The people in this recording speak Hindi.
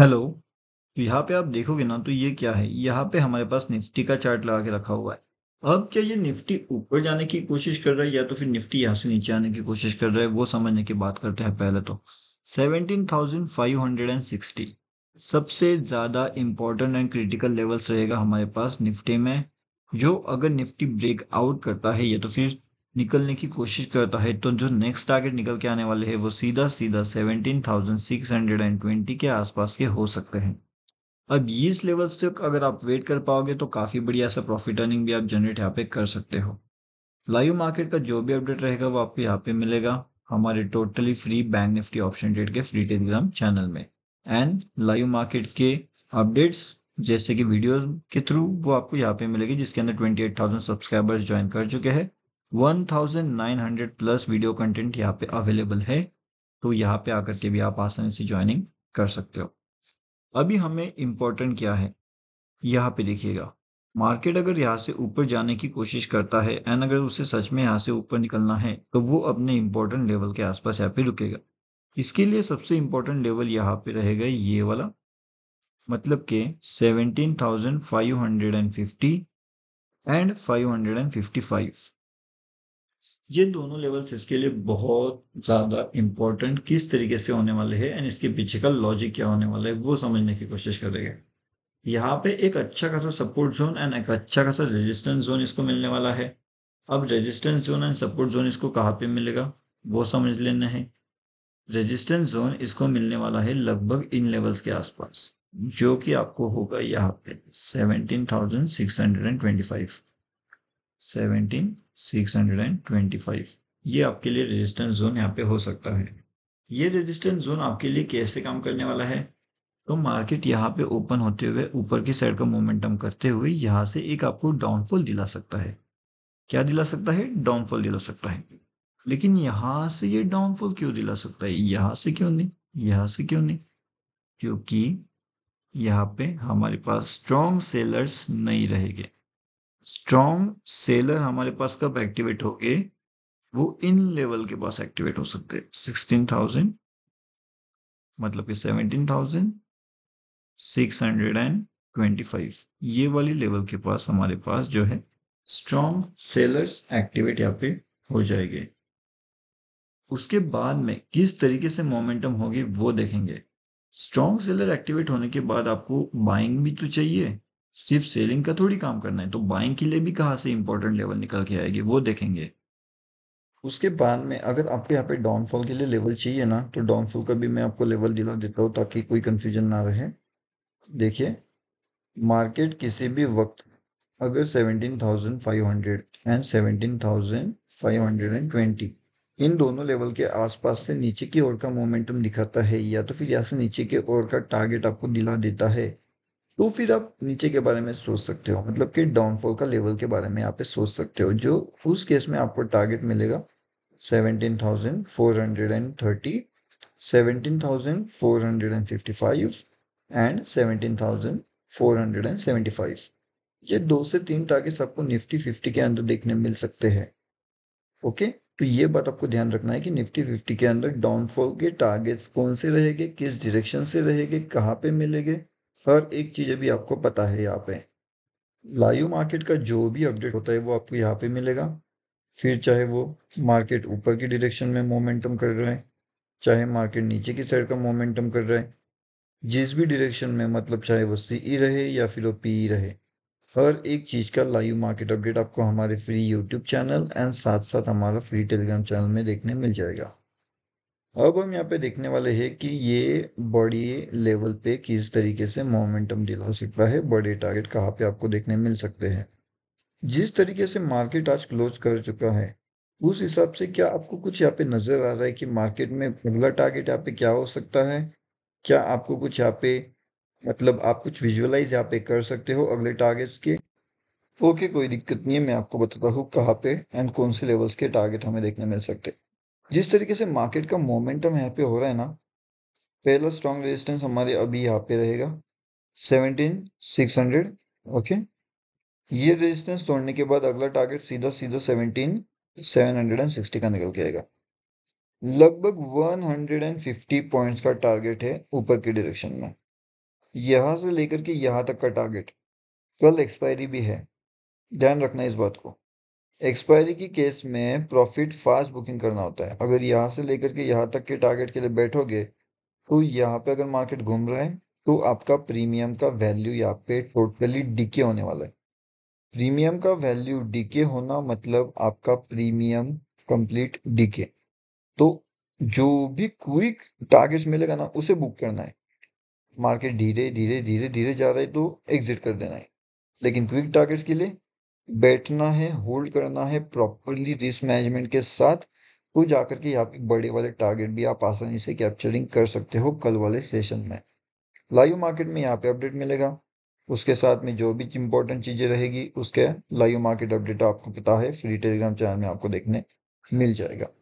हेलो, तो यहाँ पे आप देखोगे ना तो ये क्या है, यहाँ पे हमारे पास निफ्टी का चार्ट लगा के रखा हुआ है। अब क्या ये निफ्टी ऊपर जाने की कोशिश कर रहा है या तो फिर निफ्टी यहाँ से नीचे आने की कोशिश कर रहा है वो समझने की बात करते हैं पहले तो। 17,560 सबसे ज़्यादा इम्पोर्टेंट एंड क्रिटिकल लेवल्स रहेगा हमारे पास निफ्टी में जो अगर निफ्टी ब्रेक आउट करता है या तो फिर निकलने की कोशिश करता है तो जो नेक्स्ट टारगेट निकल के आने वाले हैं वो सीधा सीधा 17,620 के आसपास के हो सकते हैं अब इस लेवल तक अगर आप वेट कर पाओगे तो काफ़ी बढ़िया सा प्रॉफिट अर्निंग भी आप जनरेट यहाँ पे कर सकते हो लाइव मार्केट का जो भी अपडेट रहेगा वो आपको यहाँ पे मिलेगा हमारे totally free Bank Nifty option trade के फ्री टेलीग्राम चैनल में एंड लाइव मार्केट के अपडेट्स जैसे कि वीडियोस के थ्रू वो आपको यहाँ पे मिलेगी जिसके अंदर थाउजेंड सब्सक्राइबर्स ज्वाइन कर चुके हैं 1900 प्लस वीडियो कंटेंट यहाँ पे अवेलेबल है तो यहाँ पे आकर के भी आप आसानी से ज्वाइनिंग कर सकते हो अभी हमें इम्पोर्टेंट क्या है यहाँ पे देखिएगा मार्केट अगर यहाँ से ऊपर जाने की कोशिश करता है एंड अगर उसे सच में यहाँ से ऊपर निकलना है तो वो अपने इम्पोर्टेंट लेवल के आसपास यहाँ पे रुकेगा इसके लिए सबसे इम्पोर्टेंट लेवल यहाँ पे रहेगा ये वाला मतलब के 17,550 एंड 555 ये दोनों लेवल्स इसके लिए बहुत ज़्यादा इम्पोर्टेंट किस तरीके से होने वाले हैं एंड इसके पीछे का लॉजिक क्या होने वाला है वो समझने की कोशिश करेंगे यहाँ पे एक अच्छा खासा सपोर्ट जोन एंड एक अच्छा खासा रेजिस्टेंस जोन इसको मिलने वाला है अब resistance zone and support zone इसको कहाँ पे मिलेगा वो समझ लेना है रेजिस्टेंस जोन इसको मिलने वाला है लगभग इन लेवल्स के आसपास जो कि आपको होगा यहाँ पे seventeen thousand six hundred and twenty five seventeen six hundred and twenty five ये आपके लिए रेजिस्टेंस जोन यहाँ पे हो सकता है ये रेजिस्टेंस जोन आपके लिए कैसे काम करने वाला है तो मार्केट यहाँ पे ओपन होते हुए ऊपर की साइड का मोमेंटम करते हुए यहाँ से एक आपको डाउनफॉल दिला सकता है क्या दिला सकता है डाउनफॉल दिला सकता है लेकिन यहाँ से ये डाउनफॉल क्यों दिला सकता है यहाँ से क्यों नहीं यहाँ से क्यों नहीं क्योंकि यहाँ पे हमारे पास स्ट्रॉन्ग सेलर्स नहीं रहेगा स्ट्रॉन्ग सेलर हमारे पास कब एक्टिवेट हो गए वो इन लेवल के पास एक्टिवेट हो सकते हैं सिक्सटीन थाउजेंड मतलब कि seventeen thousand six hundred and twenty five ये वाली लेवल के पास हमारे पास जो है स्ट्रॉन्ग सेलर्स एक्टिवेट यहाँ पे हो जाएंगे उसके बाद में किस तरीके से मोमेंटम होगी वो देखेंगे स्ट्रॉन्ग सेलर एक्टिवेट होने के बाद आपको बाइंग भी तो चाहिए सिर्फ सेलिंग का थोड़ी काम करना है तो बाइंग के लिए भी कहाँ से इंपॉर्टेंट लेवल निकल के आएगी वो देखेंगे उसके बाद में अगर आपको यहाँ पे डाउनफॉल के लिए लेवल चाहिए ना तो डाउनफॉल का भी मैं आपको लेवल दिला देता हूँ ताकि कोई कंफ्यूजन ना रहे देखिए मार्केट किसी भी वक्त अगर seventeen thousand five hundred and seventeen thousand five hundred and twenty इन दोनों लेवल के आसपास से नीचे की ओर का मोमेंटम दिखाता है या तो फिर यहाँ से नीचे की ओर का टारगेट आपको दिला देता है तो फिर आप नीचे के बारे में सोच सकते हो मतलब कि डाउनफॉल का लेवल के बारे में यहाँ पे सोच सकते हो जो उस केस में आपको टारगेट मिलेगा seventeen thousand four hundred and thirty seventeen thousand four hundred and fifty five and seventeen thousand four hundred and seventy five ये दो से तीन टारगेट्स आपको निफ्टी फिफ्टी के अंदर देखने मिल सकते हैं ओके तो ये बात आपको ध्यान रखना है कि निफ्टी फिफ्टी के अंदर डाउनफॉल के टारगेट्स कौन से रहेंगे किस डायरेक्शन से रहेंगे कहाँ पे मिलेंगे हर एक चीज़ अभी आपको पता है यहाँ पे लाइव मार्केट का जो भी अपडेट होता है वो आपको यहाँ पे मिलेगा फिर चाहे वो मार्केट ऊपर की डायरेक्शन में मोमेंटम कर रहे हैं चाहे मार्केट नीचे की साइड का मोमेंटम कर रहे हैं जिस भी डायरेक्शन में मतलब चाहे वो सी ई रहे या फिर वो पी ई रहे हर एक चीज़ का लाइव मार्केट अपडेट आपको हमारे फ्री यूट्यूब चैनल एंड साथ साथ हमारा फ्री टेलीग्राम चैनल में देखने मिल जाएगा अब हम यहाँ पे देखने वाले हैं कि ये बॉडी लेवल पे किस तरीके से मोमेंटम दिला सकता है बॉडी टारगेट कहाँ पे आपको देखने मिल सकते हैं जिस तरीके से मार्केट आज क्लोज कर चुका है उस हिसाब से क्या आपको कुछ यहाँ पे नज़र आ रहा है कि मार्केट में अगला टारगेट यहाँ पे क्या हो सकता है क्या आपको कुछ यहाँ पे मतलब आप कुछ विजुअलाइज यहाँ पे कर सकते हो अगले टारगेट्स के ओके कोई दिक्कत नहीं है मैं आपको बताता हूँ कहाँ पे एंड कौन से लेवल्स के टारगेट हमें देखने मिल सकते हैं जिस तरीके से मार्केट का मोमेंटम यहाँ पे हो रहा है ना पहला स्ट्रॉन्ग रेजिस्टेंस हमारे अभी यहाँ पे रहेगा सेवनटीन सिक्स हंड्रेड ओके ये रेजिस्टेंस तोड़ने के बाद अगला टारगेट सीधा सीधा seventeen seven hundred and sixty का निकल के आएगा लगभग one hundred and fifty points का टारगेट है ऊपर के डायरेक्शन में यहाँ से लेकर के यहाँ तक का टारगेट कल एक्सपायरी भी है ध्यान रखना इस बात को एक्सपायरी की केस में प्रॉफिट फास्ट बुकिंग करना होता है अगर यहाँ से लेकर के यहाँ तक के टारगेट के लिए बैठोगे तो यहाँ पे अगर मार्केट घूम रहा है तो आपका प्रीमियम का वैल्यू यहाँ पे टोटली डीके होने वाला है प्रीमियम का वैल्यू डीके होना मतलब आपका प्रीमियम कंप्लीट डीके तो जो भी क्विक टारगेट्स मिलेगा ना उसे बुक करना है मार्केट धीरे धीरे धीरे धीरे जा रहा है तो एग्जिट कर देना है लेकिन क्विक टारगेट्स के लिए बैठना है होल्ड करना है प्रॉपरली रिस्क मैनेजमेंट के साथ तो जाकर के यहाँ पे बड़े वाले टारगेट भी आप आसानी से कैप्चरिंग कर सकते हो कल वाले सेशन में लाइव मार्केट में यहाँ पे अपडेट मिलेगा उसके साथ में जो भी इंपॉर्टेंट चीज़ें रहेगी उसके लाइव मार्केट अपडेट आपको पता है फ्री टेलीग्राम चैनल में आपको देखने मिल जाएगा